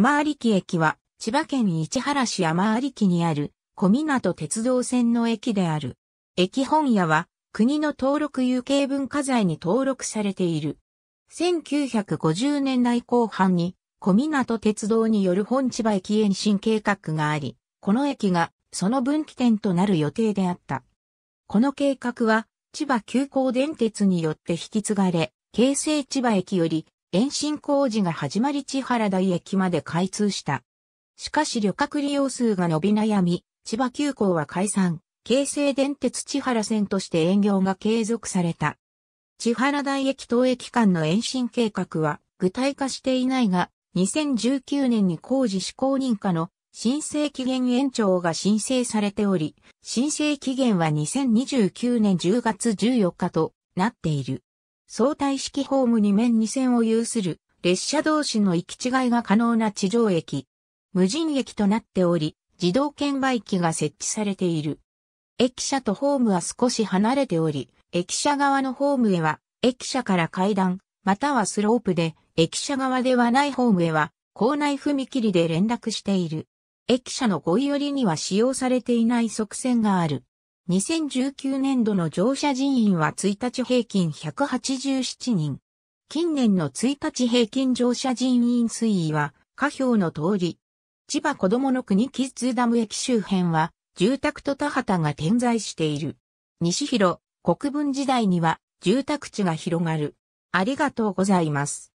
天有木駅は、千葉県市原市天有木にある、小港鉄道線の駅である。駅本屋は、国の登録有形文化財に登録されている。1950年代後半に、小港鉄道による本千葉駅延伸計画があり、この駅がその分岐点となる予定であった。この計画は、千葉急行電鉄によって引き継がれ、京成千葉駅より延伸工事が始まり千原台駅まで開通した。しかし旅客利用数が伸び悩み、千葉急行は解散、京成電鉄千原線として営業が継続された。千原台駅等駅間の延伸計画は具体化していないが、2019年に工事施行認可の申請期限延長が申請されており、申請期限は2029年10月14日となっている。相対式ホーム2面2線を有する列車同士の行き違いが可能な地上駅。無人駅となっており、自動券売機が設置されている。駅舎とホームは少し離れており、駅舎側のホームへは、駅舎から階段、またはスロープで、駅舎側ではないホームへは、校内踏切で連絡している。駅舎の5位寄りには使用されていない側線がある。2019年度の乗車人員は1日平均187人。近年の1日平均乗車人員推移は、下表の通り。千葉子供の国キッズダム駅周辺は、住宅と田畑が点在している。西広、国分時代には、住宅地が広がる。ありがとうございます。